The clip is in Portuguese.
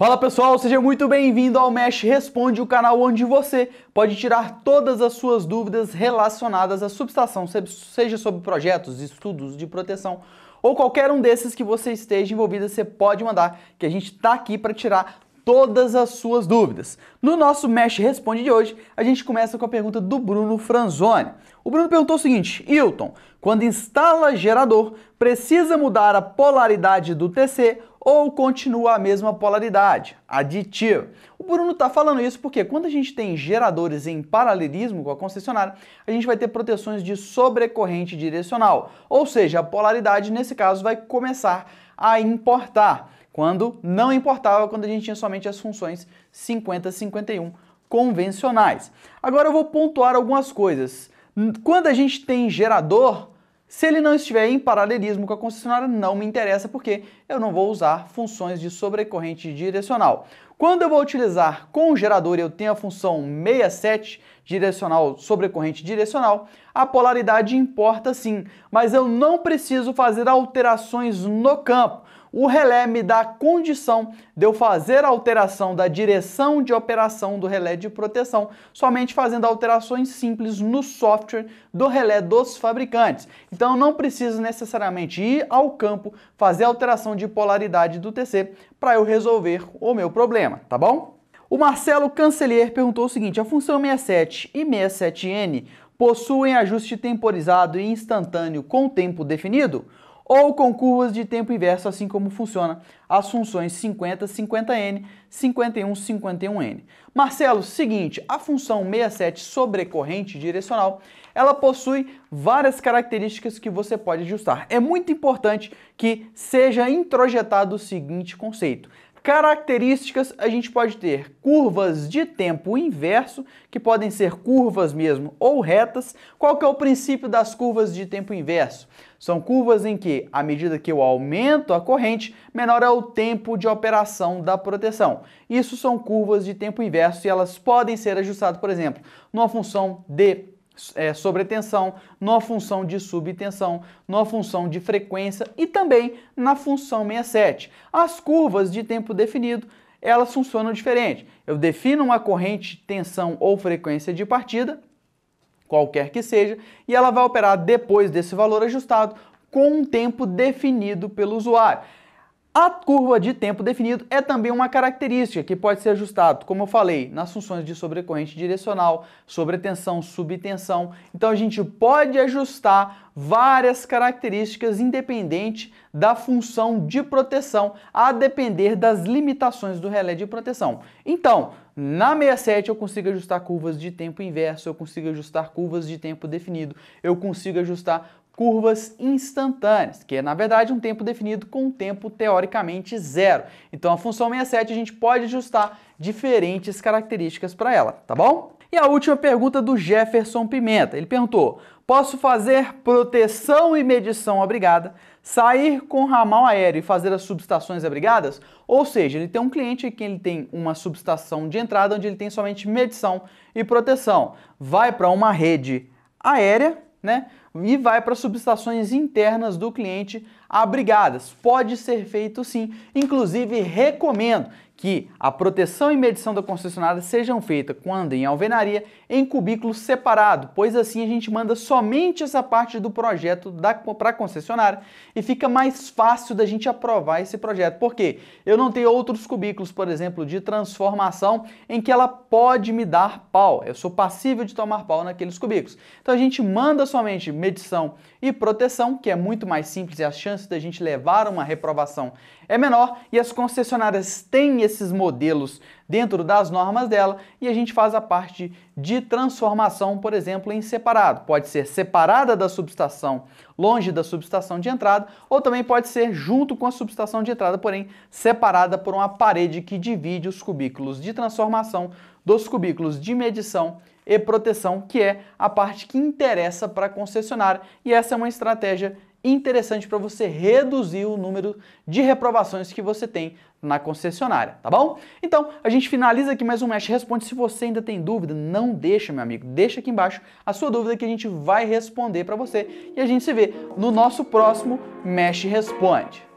Fala pessoal, seja muito bem-vindo ao Mesh Responde, o canal onde você pode tirar todas as suas dúvidas relacionadas à subestação, seja sobre projetos, estudos de proteção ou qualquer um desses que você esteja envolvido, você pode mandar, que a gente está aqui para tirar todas as suas dúvidas. No nosso Mesh Responde de hoje, a gente começa com a pergunta do Bruno Franzoni. O Bruno perguntou o seguinte: Hilton, quando instala gerador, precisa mudar a polaridade do TC ou continua a mesma polaridade, aditivo. O Bruno está falando isso porque quando a gente tem geradores em paralelismo com a concessionária, a gente vai ter proteções de sobrecorrente direcional, ou seja, a polaridade nesse caso vai começar a importar, quando não importava, quando a gente tinha somente as funções 50, 51 convencionais. Agora eu vou pontuar algumas coisas. Quando a gente tem gerador se ele não estiver em paralelismo com a concessionária, não me interessa porque eu não vou usar funções de sobrecorrente direcional. Quando eu vou utilizar com o gerador eu tenho a função 67 direcional sobrecorrente direcional, a polaridade importa sim, mas eu não preciso fazer alterações no campo o relé me dá a condição de eu fazer a alteração da direção de operação do relé de proteção, somente fazendo alterações simples no software do relé dos fabricantes. Então eu não preciso necessariamente ir ao campo fazer a alteração de polaridade do TC para eu resolver o meu problema, tá bom? O Marcelo Cancelier perguntou o seguinte: a função 67 e 67n possuem ajuste temporizado e instantâneo com tempo definido? ou com curvas de tempo inverso, assim como funciona as funções 50, 50n, 51, 51n. Marcelo, seguinte, a função 67 sobrecorrente direcional, ela possui várias características que você pode ajustar. É muito importante que seja introjetado o seguinte conceito. Características a gente pode ter curvas de tempo inverso, que podem ser curvas mesmo ou retas. Qual que é o princípio das curvas de tempo inverso? São curvas em que, à medida que eu aumento a corrente, menor é o tempo de operação da proteção. Isso são curvas de tempo inverso e elas podem ser ajustadas, por exemplo, numa função de é, sobretensão, numa função de subtensão, numa função de frequência e também na função 67. As curvas de tempo definido elas funcionam diferente. Eu defino uma corrente, tensão ou frequência de partida, qualquer que seja, e ela vai operar depois desse valor ajustado com um tempo definido pelo usuário. A curva de tempo definido é também uma característica que pode ser ajustado, como eu falei, nas funções de sobrecorrente direcional, sobretensão, subtensão. Então a gente pode ajustar várias características independente da função de proteção, a depender das limitações do relé de proteção. Então, na 67 eu consigo ajustar curvas de tempo inverso, eu consigo ajustar curvas de tempo definido, eu consigo ajustar curvas instantâneas, que é na verdade um tempo definido com um tempo teoricamente zero. Então a função 67 a gente pode ajustar diferentes características para ela, tá bom? E a última pergunta do Jefferson Pimenta. Ele perguntou: posso fazer proteção e medição obrigada, sair com ramal aéreo e fazer as subestações abrigadas? Ou seja, ele tem um cliente que ele tem uma subestação de entrada onde ele tem somente medição e proteção. Vai para uma rede aérea, né? e vai para subestações internas do cliente abrigadas. Pode ser feito sim, inclusive recomendo que a proteção e medição da concessionária sejam feitas quando em alvenaria em cubículo separado, pois assim a gente manda somente essa parte do projeto para a concessionária e fica mais fácil da gente aprovar esse projeto. porque Eu não tenho outros cubículos, por exemplo, de transformação em que ela pode me dar pau. Eu sou passível de tomar pau naqueles cubículos. Então a gente manda somente medição e proteção, que é muito mais simples e a chance da gente levar uma reprovação é menor e as concessionárias têm esse esses modelos dentro das normas dela e a gente faz a parte de transformação, por exemplo, em separado. Pode ser separada da subestação, longe da subestação de entrada, ou também pode ser junto com a subestação de entrada, porém separada por uma parede que divide os cubículos de transformação dos cubículos de medição e proteção, que é a parte que interessa para a concessionária, e essa é uma estratégia interessante para você reduzir o número de reprovações que você tem na concessionária, tá bom? Então, a gente finaliza aqui mais um Mesh Responde. Se você ainda tem dúvida, não deixa, meu amigo, deixa aqui embaixo a sua dúvida que a gente vai responder para você e a gente se vê no nosso próximo Mesh Responde.